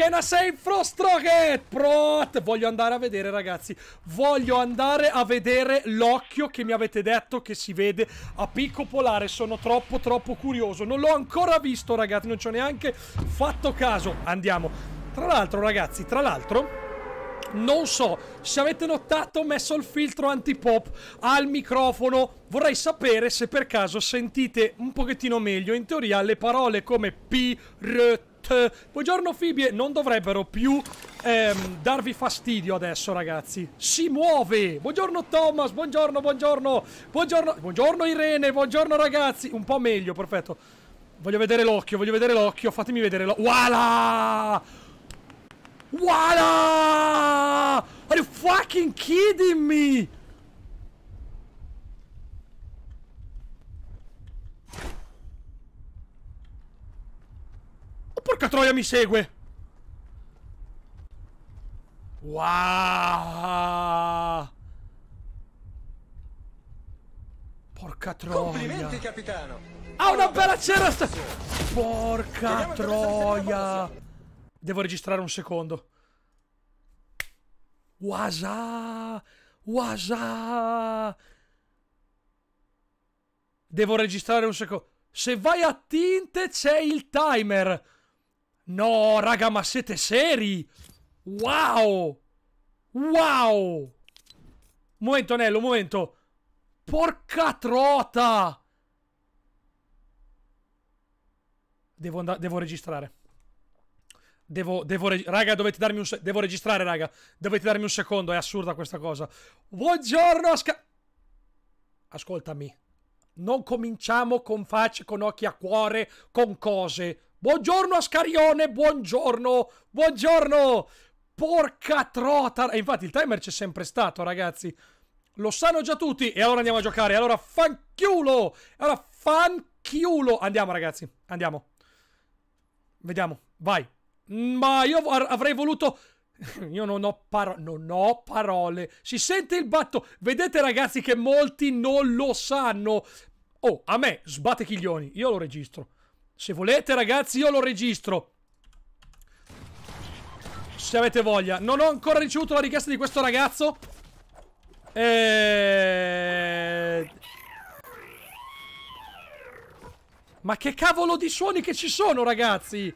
Can I save Frostrocket? Prot! Voglio andare a vedere, ragazzi. Voglio andare a vedere l'occhio che mi avete detto che si vede a picco polare. Sono troppo, troppo curioso. Non l'ho ancora visto, ragazzi. Non ci ho neanche fatto caso. Andiamo. Tra l'altro, ragazzi, tra l'altro... Non so se avete notato ho messo il filtro antipop al microfono Vorrei sapere se per caso sentite un pochettino meglio In teoria le parole come P, R, Bot. Eh, buongiorno Fibie. Non dovrebbero più ehm, darvi fastidio adesso, ragazzi. Si muove. Buongiorno Thomas. Buongiorno, buongiorno. Buongiorno, buongiorno Irene. Buongiorno ragazzi. Un po' meglio, perfetto. Voglio vedere l'occhio, voglio vedere l'occhio. Fatemi vedere l'occhio. Voilà! Voilà! Are you fucking kidding me? Porca troia mi segue Wow Porca troia Complimenti capitano Ha una bella cera sta Porca troia Devo registrare un secondo Wasa Wasa Devo registrare un secondo Se vai a tinte c'è il timer No, raga, ma siete seri? Wow! Wow! Momento, Nello, momento. Porca trota! Devo andare, devo registrare. Devo, devo, reg raga, dovete darmi un, devo registrare, raga. Dovete darmi un secondo, è assurda questa cosa. Buongiorno, Sca... Ascoltami. Non cominciamo con facce, con occhi a cuore, con cose Buongiorno Ascarione, buongiorno, buongiorno! Porca trota! E infatti il timer c'è sempre stato, ragazzi. Lo sanno già tutti. E allora andiamo a giocare. Allora fanchiulo! Allora fanchiulo! Andiamo, ragazzi, andiamo. Vediamo, vai. Ma io avrei voluto... Io non ho, paro non ho parole. Si sente il batto. Vedete, ragazzi, che molti non lo sanno. Oh, a me sbatte chiglioni. Io lo registro. Se volete ragazzi io lo registro Se avete voglia Non ho ancora ricevuto la richiesta di questo ragazzo e... Eh. Ma che cavolo di suoni che ci sono ragazzi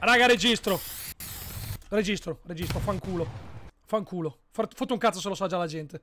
Raga registro Registro, registro, fanculo Fanculo Fotto un cazzo se lo sa già la gente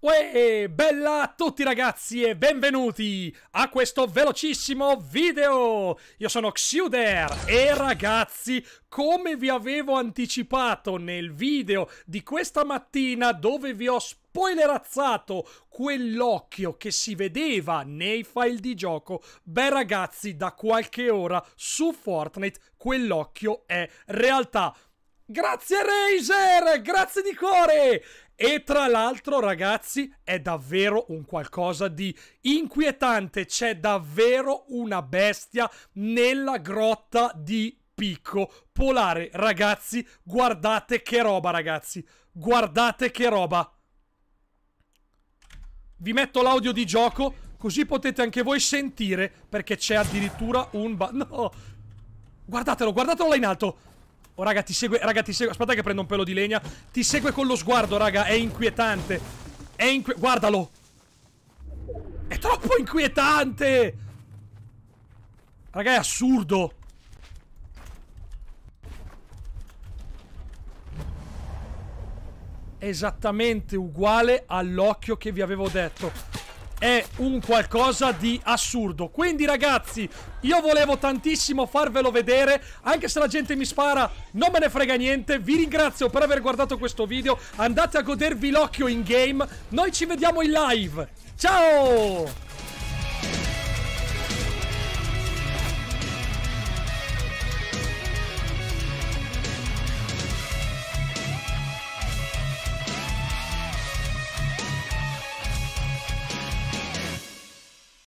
Uè, bella a tutti ragazzi e benvenuti a questo velocissimo video! Io sono Xuder e ragazzi, come vi avevo anticipato nel video di questa mattina dove vi ho spiegato spoilerazzato quell'occhio che si vedeva nei file di gioco. Beh ragazzi, da qualche ora su Fortnite quell'occhio è realtà. Grazie Razer, grazie di cuore! E tra l'altro, ragazzi, è davvero un qualcosa di inquietante. C'è davvero una bestia nella grotta di picco polare. Ragazzi, guardate che roba, ragazzi. Guardate che roba. Vi metto l'audio di gioco, così potete anche voi sentire, perché c'è addirittura un... Ba no! Guardatelo, guardatelo là in alto! Oh, raga, ti segue, raga, ti segue. Aspetta che prendo un pelo di legna. Ti segue con lo sguardo, raga. È inquietante. È inquietante. Guardalo. È troppo inquietante. Raga, è assurdo. Esattamente uguale all'occhio che vi avevo detto è un qualcosa di assurdo. Quindi ragazzi, io volevo tantissimo farvelo vedere, anche se la gente mi spara, non me ne frega niente. Vi ringrazio per aver guardato questo video, andate a godervi l'occhio in game, noi ci vediamo in live. Ciao!